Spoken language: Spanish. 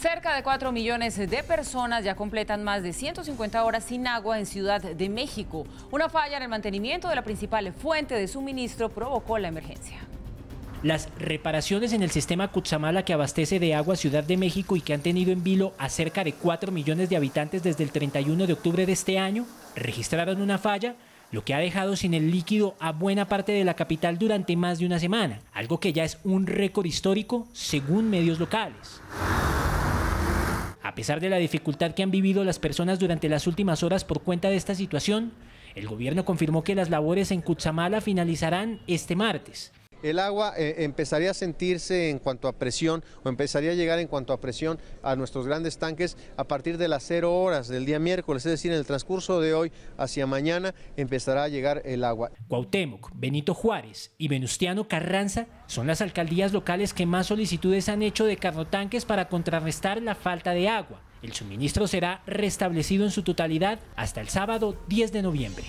Cerca de 4 millones de personas ya completan más de 150 horas sin agua en Ciudad de México. Una falla en el mantenimiento de la principal fuente de suministro provocó la emergencia. Las reparaciones en el sistema Cutzamala que abastece de agua Ciudad de México y que han tenido en vilo a cerca de 4 millones de habitantes desde el 31 de octubre de este año registraron una falla, lo que ha dejado sin el líquido a buena parte de la capital durante más de una semana, algo que ya es un récord histórico según medios locales. A pesar de la dificultad que han vivido las personas durante las últimas horas por cuenta de esta situación, el gobierno confirmó que las labores en Cutzamala finalizarán este martes el agua eh, empezaría a sentirse en cuanto a presión o empezaría a llegar en cuanto a presión a nuestros grandes tanques a partir de las 0 horas del día miércoles, es decir, en el transcurso de hoy hacia mañana empezará a llegar el agua. Cuauhtémoc, Benito Juárez y Venustiano Carranza son las alcaldías locales que más solicitudes han hecho de carrotanques para contrarrestar la falta de agua. El suministro será restablecido en su totalidad hasta el sábado 10 de noviembre.